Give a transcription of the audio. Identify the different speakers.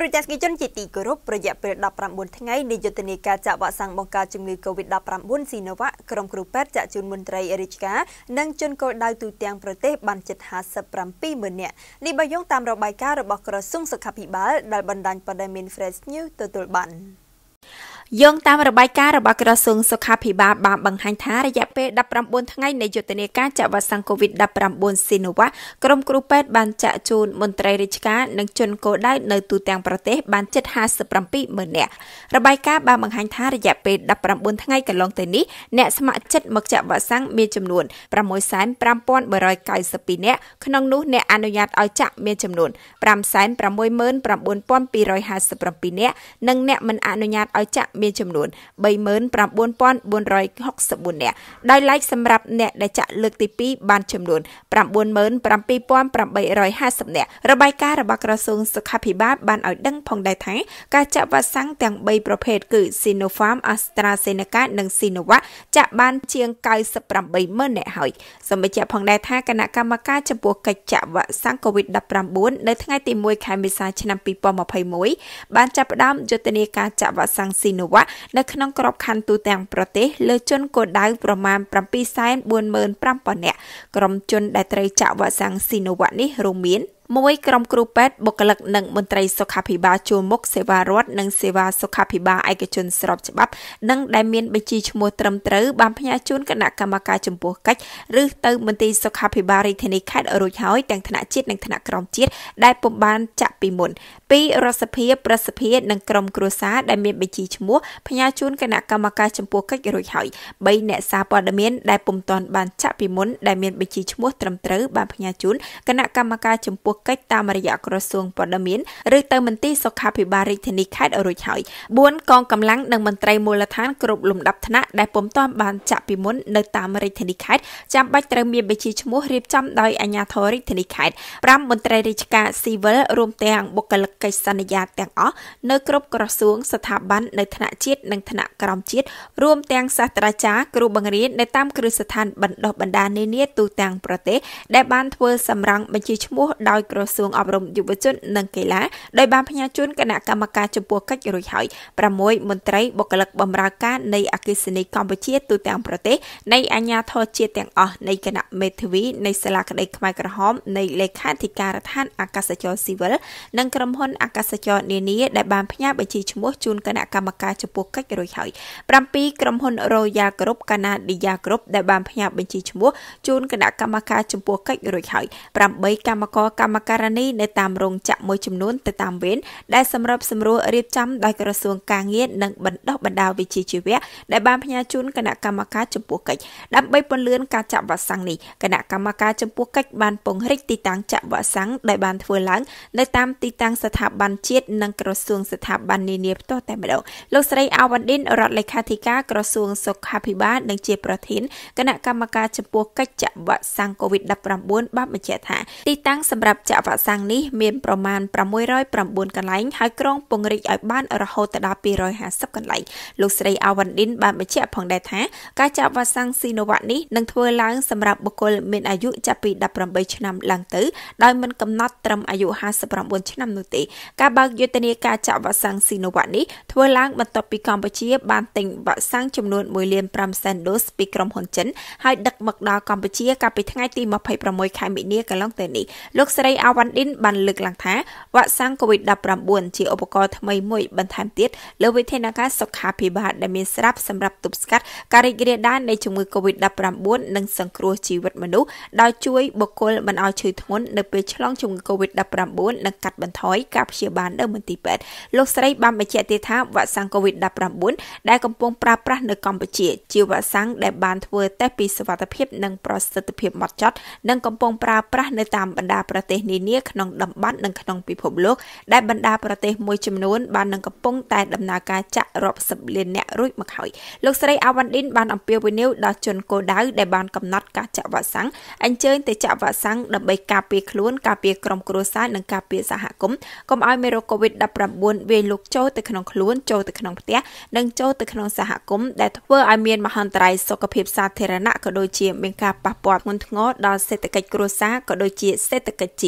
Speaker 1: គ្រូចាស់គីជនជាទីគោរពរយៈពេល19ថ្ងៃនៃយុទ្ធនាការចាក់វ៉ាក់សាំងបង្ការជំងឺ Covid-19 ស៊ីណូវ៉ាក់ក្រុមគ្រូពេទ្យចាក់ជូនមន្ត្រីរាជការនិងជនគោលដៅទូទាំងប្រទេស បានជិត57ម៉ឺននាក់នេះបើយោងតាមរបាយការណ៍របស់ក្រសួងសុខាភិបាលដែលបណ្ដាញព័ត៌មាន Fresh News ទទួលបាន។យោងតាមរបាយការណ៍របស់ក្រសួងសុខាភិបាលបានបង្ហាញថារយៈពេល19ថ្ងៃនៃយុទ្ធនាការចាក់វ៉ាក់សាំង COVID-19 Sinovac ក្រុមគ្រូពេទ្យបានចាក់ជូនមន្ត្រីរាជការនិងជនគោលដៅនៅទូទាំងប្រទេសបានជិត57ម៉ឺននាក់របាយការណ៍បានបង្ហាញថារយៈពេល19ថ្ងៃកន្លងទៅនេះអ្នកស្ម័គ្រចិត្តមកចាក់វ៉ាក់សាំងមានចំនួន65192នាក់ក្នុងនោះអ្នកអនុញ្ញាតឲ្យចាក់មានចំនួន569,257នាក់និងអ្នកមិនអនុញ្ញាតឲ្យចាក់មានចំនួន39464នាក់ដោយឡែកសម្រាប់អ្នកដែលចាក់លើកទី2បាន ចំនួន97850នាក់របាយការណ៍របស់ក្រសួងសុខាភិបាលបានឲ្យដឹងផងដែរថាការចាក់វ៉ាក់សាំងទាំង3ប្រភេទគឺ Sinopharm, AstraZeneca និង Sinovac ចាក់បានជាង98ម៉ឺននាក់ហើយសម្បញ្ជាក់ផងដែរថាគណៈកម្មការចំពោះកិច្ចចាក់វ៉ាក់សាំង COVID-19 នៅថ្ងៃទី1ខែមេសាឆ្នាំ2021បានចាប់ផ្ដើមយុទ្ធនាការចាក់វ៉ាក់សាំង Sinovac វៈនៅក្នុងក្របខ័ណ្ឌទូទាំងប្រទេស លើជនគោលដៅប្រមាណ745,000នាក់ក្រុមជនដែលត្រូវចាក់វ៉ាក់សាំងស៊ីណូវ៉ាក់នេះរួមមានមួយក្រុមគ្រូពេទ្យបុគ្គលិកនិងមន្ត្រីសុខាភិបាលជួលមុខសេវារដ្ឋនិងសេវាសុខាភិបាលឯកជន ស្របច្បាប់និងដែលមានបញ្ជីឈ្មោះត្រឹមត្រូវបានផ្ញើជូនគណៈកម្មការចំពោះកិច្ចឬទៅមន្ទីរសុខាភិបាលរាជធានីខេត្តរួចហើយទាំងថ្នាក់ជាតិនិងថ្នាក់ក្រោមជាតិដែលពុំបានចាក់ពីមុនពីរដ្ឋសភាប្រសិទ្ធិនិងក្រុមគ្រួសារដែលមានបញ្ជីឈ្មោះផ្ញើជូនគណៈកម្មការចំពោះកិច្ចរួចហើយ3អ្នកសារព័ត៌មានដែលពុំទាន់បានចាក់ពីមុនដែលមានបញ្ជីឈ្មោះត្រឹមត្រូវបានផ្ញើជូនគណៈកម្មការចំពោះកិច្ចតាមរយៈក្រសួងព័ត៌មានឬទៅមន្ទីរសុខាភិបាលរាជធានីខេត្តរួចហើយ4កងកម្លាំងនិងមន្ត្រីមូលដ្ឋានគ្រប់លំដាប់ថ្នាក់ដែលពុំទាន់បានចាក់ពីមុននៅតាមរាជធានីខេត្តចាំបាច់ត្រូវមានបញ្ជីឈ្មោះរៀបចំដោយអាជ្ញាធររាជធានីខេត្ត5មន្ត្រីរាជការស៊ីវិលរួមទាំងបុគ្គលិកកិច្ចសន្យាទាំងអស់នៅគ្រប់ក្រសួងស្ថាប័ននៅថ្នាក់ជាតិនិងថ្នាក់ក្រោមជាតិរួមទាំងសាស្ត្រាចារ្យគ្រូបង្រៀននៅតាមគ្រឹះស្ថានបណ្ដុះបណ្ដាលនានាទូទាំងប្រទេសដែលបានធ្វើសម្រង់បញ្ជីឈ្មោះដោយក្រសួងអប់រំយុវជននិងកីឡាដោយបានផ្ញើជូនគណៈកម្មការចំពោះកិច្ចរួចហើយ6មន្ត្រីបុគ្គលិកបម្រើការនៃអគិសនីកម្ពុជាទូទាំងប្រទេសនៃអាជ្ញាធរជាតិទាំងអស់នៃគណៈមេធាវីនៃសាលាក្តីខ្មែរក្រហមនៃលេខាធិការដ្ឋានអាកាសចរស៊ីវិលនិងក្រុមហ៊ុនអាកាសចរនានាដែលបានផ្ញើបញ្ជីឈ្មោះជូនគណៈកម្មការចំពោះកិច្ចរួចហើយ7ក្រុមហ៊ុន Royal Group Canada Group ដែលបានផ្ញើបញ្ជីឈ្មោះជូនគណៈកម្មការចំពោះកិច្ចរួចហើយ8កម្មករកម្មកម្មការនីនៅតាមរោងចក្រមួយចំនួនទៅតាមវេនដែលសម្របសម្រួលរៀបចំដោយក្រសួងការងារនិងបណ្ដុះបណ្ដាលវិជ្ជាជីវៈដែលបានផ្ញើជូនគណៈកម្មការចំពោះកិច្ចដើម្បីពន្លឿនការចាក់វ៉ាក់សាំងនេះគណៈកម្មការចំពោះកិច្ចបានពង្រីកទីតាំងចាក់វ៉ាក់សាំងដែលបានធ្វើឡើងនៅតាមទីតាំងស្ថាប័នជាតិនិងក្រសួងស្ថាប័ននានាផ្ទាល់តែម្ដងលោកស្រីអាវ៉ាន់ឌិនរដ្ឋលេខាធិការក្រសួងសុខាភិបាលនិងជាប្រធានគណៈកម្មការចំពោះកិច្ចចាក់វ៉ាក់សាំង COVID-19 បានបញ្ជាក់ថាទីតាំងសម្រាប់ចាក់វ៉ាក់សាំងនេះមានប្រមាណ609កន្លែងហើយក្រុងពង្រីកឲ្យបាន រហូតដល់250កន្លែងលោកស្រីអាវ៉ាន់ឌិនបានបញ្ជាក់ផងដែរថា ការចាក់វ៉ាក់សាំង Sinovac នេះនឹងធ្វើឡើងសម្រាប់បុគ្គលមានអាយុចាប់ពី18ឆ្នាំឡើងទៅដោយមិនកំណត់ត្រឹមអាយុ59ឆ្នាំនោះទេការបើកយុទ្ធនាការចាក់វ៉ាក់សាំង Sinovac នេះធ្វើឡើងបន្ទាប់ពីកម្ពុជាបានទិញវ៉ាក់សាំងចំនួន1លាន5សែនដូសពីក្រុមហ៊ុនចិនហើយដឹកមកដល់កម្ពុជាកាលពីថ្ងៃទី26ខែមីនាកន្លងទៅនេះលោកស្រីអាវ៉ាន់ឌិនបានលើកឡើងថាវ៉ាក់សាំង COVID-19 ជាឧបករណ៍ថ្មីមួយបន្ថែមទៀតលើវិធានការសុខាភិបាលដែលមានស្រាប់សម្រាប់ទប់ស្កាត់ការរីករាលដាលនៃជំងឺ COVID-19 និងសង្គ្រោះជីវិតមនុស្សដោយជួយបុគ្គលមិនឲ្យឈឺធ្ងន់នៅពេលឆ្លងជំងឺ COVID-19 និងកាត់បន្ថយការព្យាបាលនៅមន្ទីរពេទ្យលោកស្រីបានបញ្ជាក់ទៀតថាវ៉ាក់សាំង COVID-19 ដែលកំពុងប្រើប្រាស់នៅកម្ពុជា ជាវ៉ាក់សាំងដែលបានធ្វើតេស្តពីសុវត្ថិភាពនិងប្រសិទ្ធភាពម៉ត់ចត់ និងកំពុងប្រើប្រាស់នៅតាមបណ្ដាប្រទេសទេសនានាក្នុងតំបន់និងក្នុងពិភពលោកដែលបណ្ដាប្រទេសមួយចំនួនបាននឹងកំពុងតែដំណើរការចាក់រាប់សិបលានអ្នករួចមកហើយលោកស្រីអាវ៉ាន់ឌិនបានអំពាវនាវដល់ជនគោលដៅដែលបានកំណត់ការចាក់វ៉ាក់សាំងអញ្ជើញទៅចាក់វ៉ាក់សាំងដើម្បីការពារខ្លួនការពារក្រុមគ្រួសារនិងការពារសហគមន៍កុំឲ្យមេរោគ COVID-19 វាយលុកចូលទៅក្នុងខ្លួនចូលទៅក្នុងផ្ទះនិងចូលទៅក្នុងសហគមន៍ដែលធ្វើឲ្យមានមហន្តរាយសុខភាពសាធារណៈក៏ដូចជាមានការប៉ះពាល់ធ្ងន់ធ្ងរដល់សេដ្ឋកិច្ចគ្រួសារក៏ដូចជាសេដ្ឋកិច្ចជាតិ